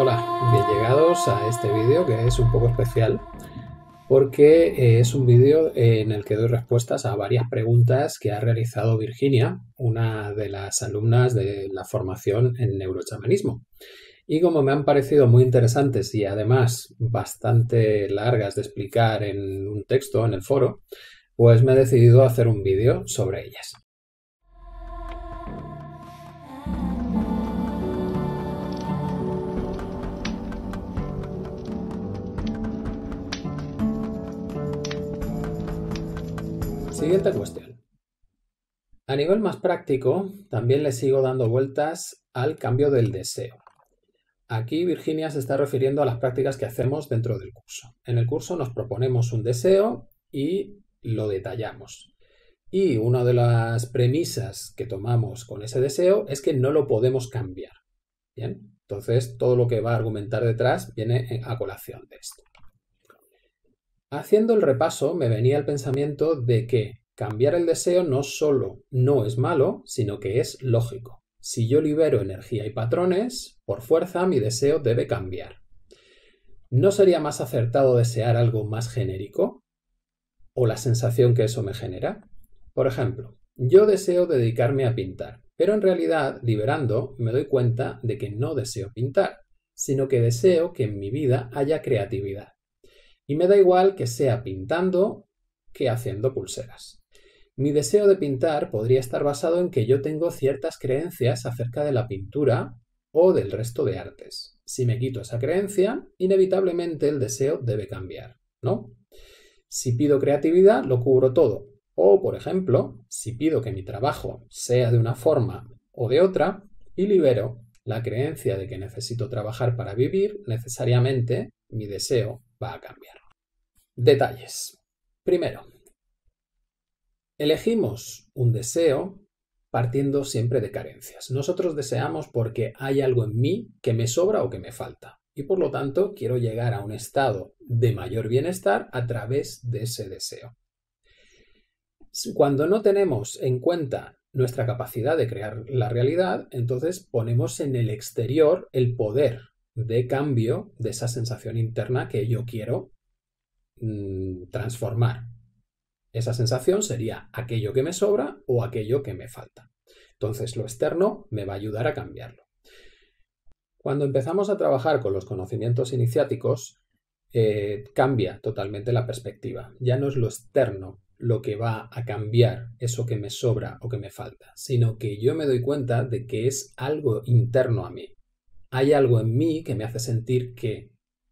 Hola, bien llegados a este vídeo que es un poco especial porque eh, es un vídeo en el que doy respuestas a varias preguntas que ha realizado Virginia, una de las alumnas de la formación en neurochamanismo. Y como me han parecido muy interesantes y además bastante largas de explicar en un texto en el foro, pues me he decidido hacer un vídeo sobre ellas. Siguiente cuestión. A nivel más práctico, también le sigo dando vueltas al cambio del deseo. Aquí Virginia se está refiriendo a las prácticas que hacemos dentro del curso. En el curso nos proponemos un deseo y lo detallamos. Y una de las premisas que tomamos con ese deseo es que no lo podemos cambiar. Bien, entonces todo lo que va a argumentar detrás viene eh, a colación de esto. Haciendo el repaso me venía el pensamiento de que cambiar el deseo no solo no es malo, sino que es lógico. Si yo libero energía y patrones, por fuerza mi deseo debe cambiar. ¿No sería más acertado desear algo más genérico? ¿O la sensación que eso me genera? Por ejemplo, yo deseo dedicarme a pintar, pero en realidad, liberando, me doy cuenta de que no deseo pintar, sino que deseo que en mi vida haya creatividad. Y me da igual que sea pintando que haciendo pulseras. Mi deseo de pintar podría estar basado en que yo tengo ciertas creencias acerca de la pintura o del resto de artes. Si me quito esa creencia, inevitablemente el deseo debe cambiar, ¿no? Si pido creatividad, lo cubro todo. O, por ejemplo, si pido que mi trabajo sea de una forma o de otra y libero la creencia de que necesito trabajar para vivir, necesariamente mi deseo va a cambiar. Detalles. Primero, elegimos un deseo partiendo siempre de carencias. Nosotros deseamos porque hay algo en mí que me sobra o que me falta. Y por lo tanto, quiero llegar a un estado de mayor bienestar a través de ese deseo. Cuando no tenemos en cuenta nuestra capacidad de crear la realidad, entonces ponemos en el exterior el poder de cambio de esa sensación interna que yo quiero Mm, transformar. Esa sensación sería aquello que me sobra o aquello que me falta. Entonces lo externo me va a ayudar a cambiarlo. Cuando empezamos a trabajar con los conocimientos iniciáticos, eh, cambia totalmente la perspectiva. Ya no es lo externo lo que va a cambiar eso que me sobra o que me falta, sino que yo me doy cuenta de que es algo interno a mí. Hay algo en mí que me hace sentir que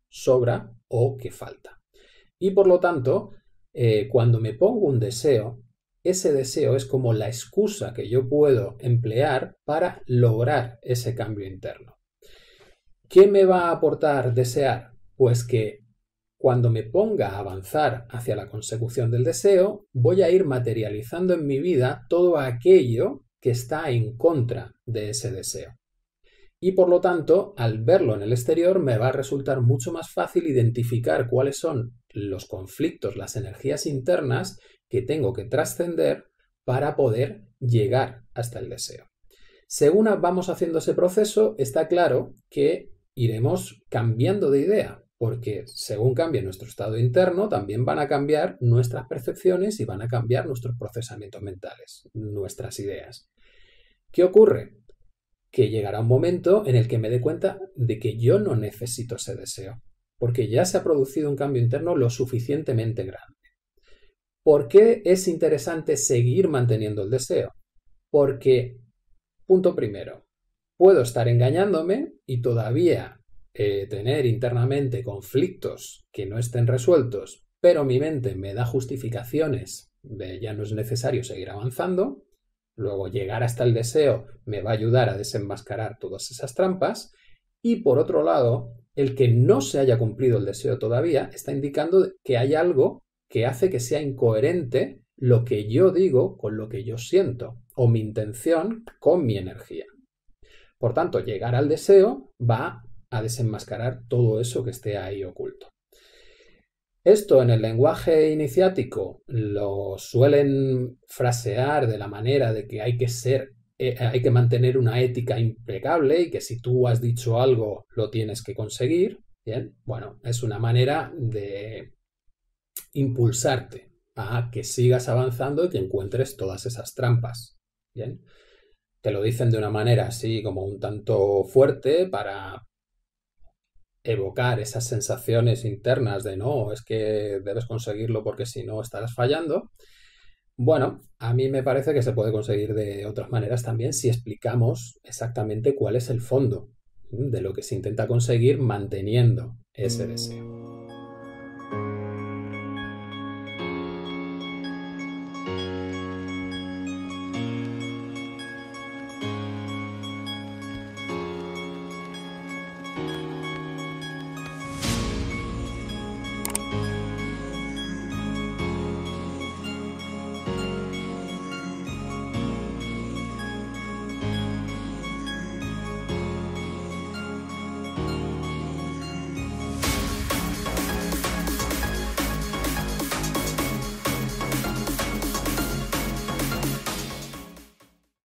sobra o que falta. Y por lo tanto, eh, cuando me pongo un deseo, ese deseo es como la excusa que yo puedo emplear para lograr ese cambio interno. ¿Qué me va a aportar desear? Pues que cuando me ponga a avanzar hacia la consecución del deseo, voy a ir materializando en mi vida todo aquello que está en contra de ese deseo y por lo tanto, al verlo en el exterior, me va a resultar mucho más fácil identificar cuáles son los conflictos, las energías internas que tengo que trascender para poder llegar hasta el deseo. Según vamos haciendo ese proceso, está claro que iremos cambiando de idea, porque según cambie nuestro estado interno, también van a cambiar nuestras percepciones y van a cambiar nuestros procesamientos mentales, nuestras ideas. ¿Qué ocurre? que llegará un momento en el que me dé cuenta de que yo no necesito ese deseo, porque ya se ha producido un cambio interno lo suficientemente grande. ¿Por qué es interesante seguir manteniendo el deseo? Porque, punto primero, puedo estar engañándome y todavía eh, tener internamente conflictos que no estén resueltos, pero mi mente me da justificaciones de ya no es necesario seguir avanzando. Luego, llegar hasta el deseo me va a ayudar a desenmascarar todas esas trampas. Y por otro lado, el que no se haya cumplido el deseo todavía está indicando que hay algo que hace que sea incoherente lo que yo digo con lo que yo siento o mi intención con mi energía. Por tanto, llegar al deseo va a desenmascarar todo eso que esté ahí oculto. Esto en el lenguaje iniciático lo suelen frasear de la manera de que hay que ser eh, hay que mantener una ética impecable y que si tú has dicho algo lo tienes que conseguir. Bien, bueno, es una manera de impulsarte a que sigas avanzando y que encuentres todas esas trampas. Bien, te lo dicen de una manera así como un tanto fuerte para evocar esas sensaciones internas de no, es que debes conseguirlo porque si no estarás fallando. Bueno, a mí me parece que se puede conseguir de otras maneras también si explicamos exactamente cuál es el fondo de lo que se intenta conseguir manteniendo ese deseo.